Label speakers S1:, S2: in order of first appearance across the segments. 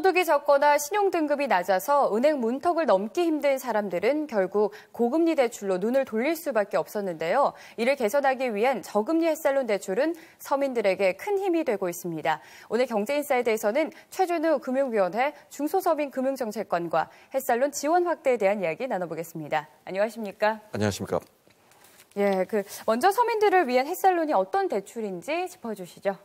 S1: 소득이 적거나 신용등급이 낮아서 은행 문턱을 넘기 힘든 사람들은 결국 고금리 대출로 눈을 돌릴 수밖에 없었는데요. 이를 개선하기 위한 저금리 햇살론 대출은 서민들에게 큰 힘이 되고 있습니다. 오늘 경제인사이드에서는 최준우 금융위원회 중소서민 금융정책관과 햇살론 지원 확대에 대한 이야기 나눠보겠습니다. 안녕하십니까? 안녕하십니까? 예, 그 먼저 서민들을 위한 햇살론이 어떤 대출인지 짚어주시죠.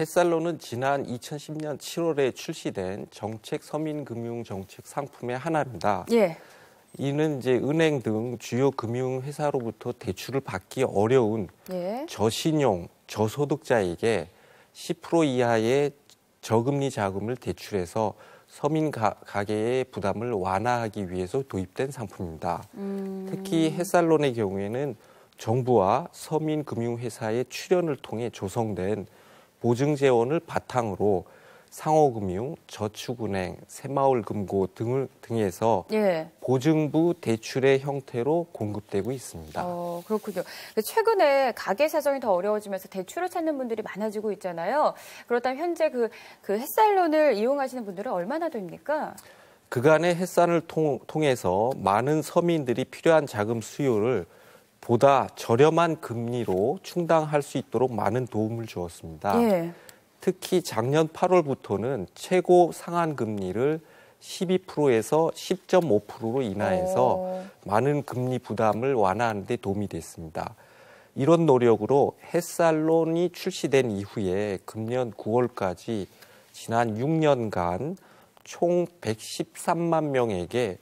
S2: 햇살로는 지난 2010년 7월에 출시된 정책 서민금융 정책 상품의 하나입니다. 예. 이는 이제 은행 등 주요 금융 회사로부터 대출을 받기 어려운 예. 저신용 저소득자에게 10% 이하의 저금리 자금을 대출해서 서민 가, 게의 부담을 완화하기 위해서 도입된 상품입니다. 음... 특히 햇살론의 경우에는 정부와 서민금융회사의 출연을 통해 조성된 보증 재원을 바탕으로 상호금융, 저축은행, 새마을금고 등을 등에서 예. 보증부 대출의 형태로 공급되고 있습니다.
S1: 어, 그렇군요. 최근에 가계 사정이 더 어려워지면서 대출을 찾는 분들이 많아지고 있잖아요. 그렇다면 현재 그, 그 햇살론을 이용하시는 분들은 얼마나 됩니까?
S2: 그간의 햇산을 통, 통해서 많은 서민들이 필요한 자금 수요를 보다 저렴한 금리로 충당할 수 있도록 많은 도움을 주었습니다. 예. 특히 작년 8월부터는 최고 상한 금리를 12%에서 10.5%로 인하해서 오. 많은 금리 부담을 완화하는 데 도움이 됐습니다. 이런 노력으로 햇살론이 출시된 이후에 금년 9월까지 지난 6년간 총 113만 명에게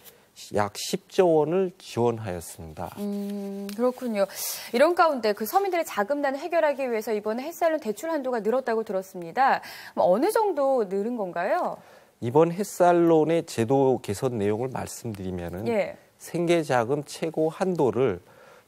S2: 약 10조 원을 지원하였습니다.
S1: 음, 그렇군요. 이런 가운데 그 서민들의 자금난을 해결하기 위해서 이번에 햇살론 대출 한도가 늘었다고 들었습니다. 어느 정도 늘은 건가요?
S2: 이번 햇살론의 제도 개선 내용을 말씀드리면 예. 생계자금 최고 한도를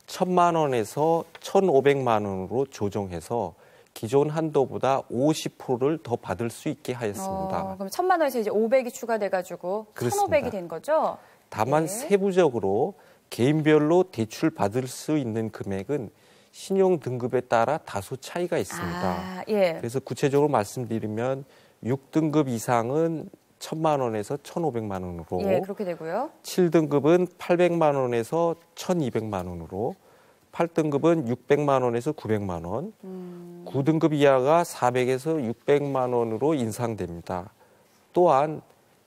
S2: 천만 원에서 천오백만 원으로 조정해서 기존 한도보다 50%를 더 받을 수 있게 하였습니다. 어,
S1: 그럼 천만 원에서 이제 500이 추가돼가지고 그렇습니다. 1,500이 된 거죠?
S2: 다만 네. 세부적으로 개인별로 대출 받을 수 있는 금액은 신용 등급에 따라 다소 차이가 있습니다. 아, 예. 그래서 구체적으로 말씀드리면 6등급 이상은 1천만 원에서 1,500만 원으로 예,
S1: 그렇게 되고요.
S2: 7등급은 800만 원에서 1,200만 원으로 8등급은 600만 원에서 900만 원, 음. 9등급 이하가 400에서 600만 원으로 인상됩니다. 또한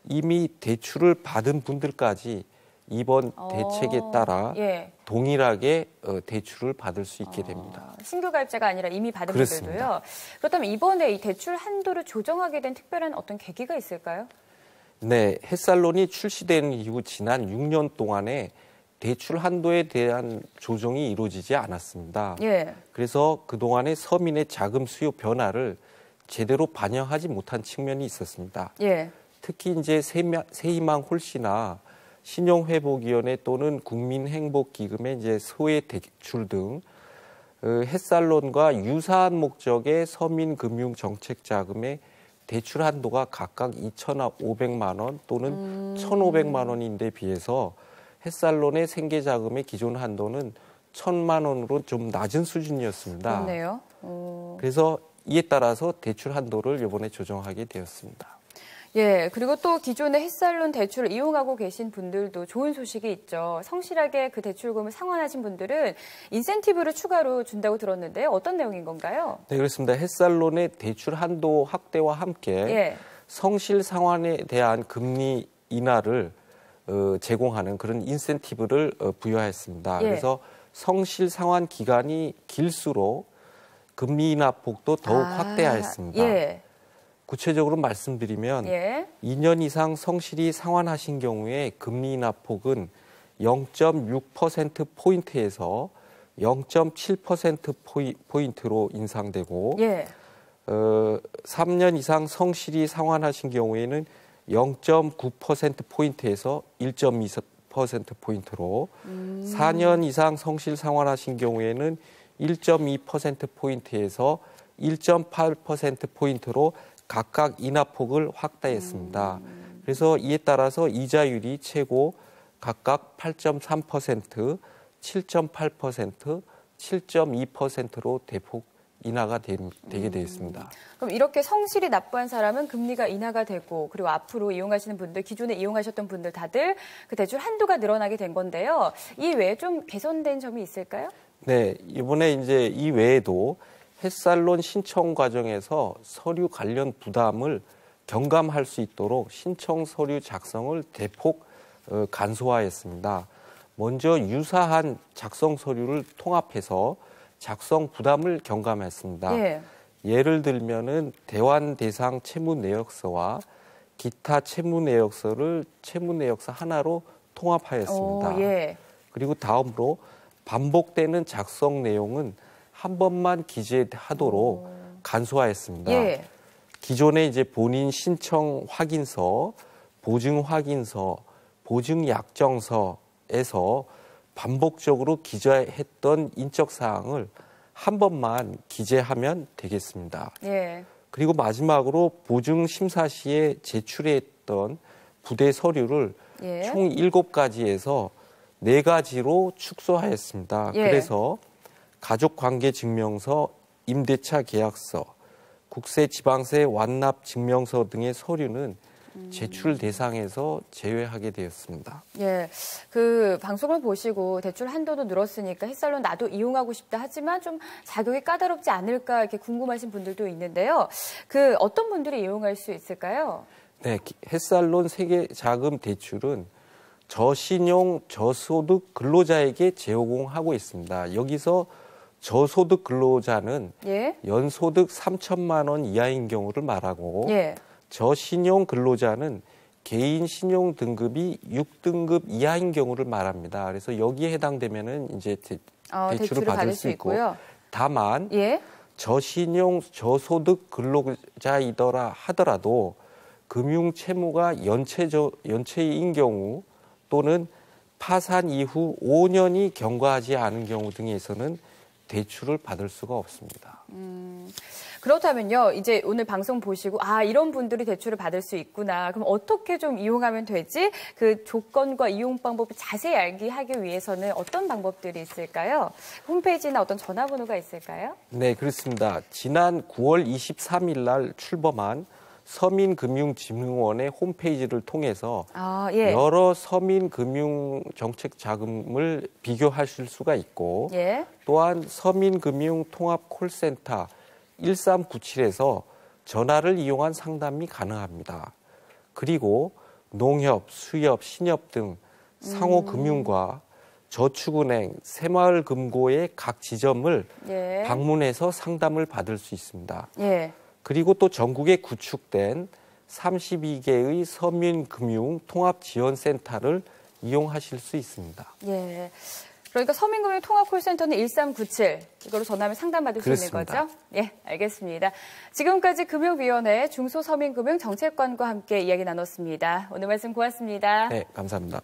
S2: 이미 대출을 받은 분들까지 이번 어, 대책에 따라 예. 동일하게 어, 대출을 받을 수 있게 어, 됩니다. 어,
S1: 신규 가입자가 아니라 이미 받은 그렇습니다. 분들도요. 그렇다면 이번에 이 대출 한도를 조정하게 된 특별한 어떤 계기가 있을까요?
S2: 네, 햇살론이 출시된 이후 지난 6년 동안에 대출 한도에 대한 조정이 이루어지지 않았습니다. 예. 그래서 그동안의 서민의 자금 수요 변화를 제대로 반영하지 못한 측면이 있었습니다. 예. 특히 이제 세희망 홀씨나 신용회복위원회 또는 국민행복기금의 이제 소외 대출 등 어, 햇살론과 유사한 목적의 서민금융정책 자금의 대출 한도가 각각 2,500만 원 또는 음. 1,500만 원인데 비해서 햇살론의 생계 자금의 기존 한도는 1,000만 원으로 좀 낮은 수준이었습니다.
S1: 그렇네요. 음.
S2: 그래서 이에 따라서 대출 한도를 이번에 조정하게 되었습니다.
S1: 예, 그리고 또 기존의 햇살론 대출을 이용하고 계신 분들도 좋은 소식이 있죠. 성실하게 그 대출금을 상환하신 분들은 인센티브를 추가로 준다고 들었는데 어떤 내용인 건가요?
S2: 네, 그렇습니다. 햇살론의 대출 한도 확대와 함께 예. 성실 상환에 대한 금리 인하를 어, 제공하는 그런 인센티브를 어, 부여했습니다. 예. 그래서 성실 상환 기간이 길수록 금리 인하 폭도 더욱 아, 확대하였습니다. 예. 구체적으로 말씀드리면 예. 2년 이상 성실히 상환하신 경우에 금리 인하 폭은 0.6% 포인트에서 0.7% 포이, 포인트로 인상되고 예. 어, 3년 이상 성실히 상환하신 경우에는 0.9% 포인트에서 1.2% 포인트로 음. 4년 이상 성실 상환하신 경우에는 1.2% 포인트에서 1.8% 포인트로 각각 인하폭을 확대했습니다. 음. 그래서 이에 따라서 이자율이 최고 각각 8.3%, 7.8%, 7.2%로 대폭 인하가 되, 게 되었습니다. 음.
S1: 그럼 이렇게 성실히 납부한 사람은 금리가 인하가 되고 그리고 앞으로 이용하시는 분들 기존에 이용하셨던 분들 다들 그 대출 한도가 늘어나게 된 건데요. 이 외에 좀 개선된 점이 있을까요?
S2: 네, 이번에 이제 이 외에도 햇살론 신청 과정에서 서류 관련 부담을 경감할 수 있도록 신청 서류 작성을 대폭 어, 간소화했습니다. 먼저 유사한 작성 서류를 통합해서 작성 부담을 경감했습니다. 예. 예를 들면은 대환 대상 채무 내역서와 기타 채무 내역서를 채무 내역서 하나로 통합하였습니다. 오, 예. 그리고 다음으로 반복되는 작성 내용은 한 번만 기재하도록 간소화했습니다. 예. 기존에 이제 본인 신청 확인서, 보증 확인서, 보증 약정서에서 반복적으로 기재했던 인적 사항을 한 번만 기재하면 되겠습니다. 예. 그리고 마지막으로 보증 심사 시에 제출했던 부대 서류를 예. 총7 가지에서 4가지로 축소하였습니다. 예. 그래서 가족관계 증명서, 임대차 계약서, 국세 지방세 완납 증명서 등의 서류는 음. 제출 대상에서 제외하게 되었습니다.
S1: 예, 그 방송을 보시고 대출 한도도 늘었으니까 햇살론 나도 이용하고 싶다 하지만 좀 자격이 까다롭지 않을까 이렇게 궁금하신 분들도 있는데요. 그 어떤 분들이 이용할 수 있을까요?
S2: 네, 햇살론 세계 자금 대출은 저신용 저소득 근로자에게 제공하고 있습니다. 여기서 저소득 근로자는 예? 연소득 3천만 원 이하인 경우를 말하고 예. 저신용 근로자는 개인 신용 등급이 6등급 이하인 경우를 말합니다. 그래서 여기에 해당되면은 이제 대,
S1: 어, 출을 받을, 받을, 수 있고 있고
S2: 다만 예? 저신용 저소득 근로자이더라 하더라도 금융 채무가 연체저, 연체인 경우 또는 파산 이후 5년이 경과하지 않은 경우 등에서는 대출을 받을 수가 없습니다. 음,
S1: 그렇다면요. 이제 오늘 방송 보시고 아 이런 분들이 대출을 받을 수 있구나. 그럼 어떻게 좀 이용하면 되지? 그 조건과 이용 방법을 자세히 알기 하기 위해서는 어떤 방법들이 있을까요? 홈페이지나 어떤 전화번호가 있을까요?
S2: 네, 그렇습니다. 지난 9월 23일 날 출범한 서민금융진흥원의 홈페이지를 통해서 아, 예. 여러 서민금융 정책 자금을 비교하실 수가 있고 예. 또한 서민금융통합콜센터 1397에서 전화를 이용한 상담이 가능합니다. 그리고 농협, 수협, 신협 등
S1: 상호금융과
S2: 음. 저축은행, 새마을금고의 각 지점을 예. 방문해서 상담을 받을 수 있습니다. 예. 그리고 또 전국에 구축된 32개의 서민금융통합지원센터를 이용하실 수 있습니다.
S1: 예. 그러니까 서민금융 통합콜센터는 1397 이걸로 전화하면 상담받을 그렇습니다. 수 있는 거죠? 예, 알겠습니다. 지금까지 금융위원회 중소서민금융 정책관과 함께 이야기 나눴습니다. 오늘 말씀 고맙습니다. 네, 감사합니다.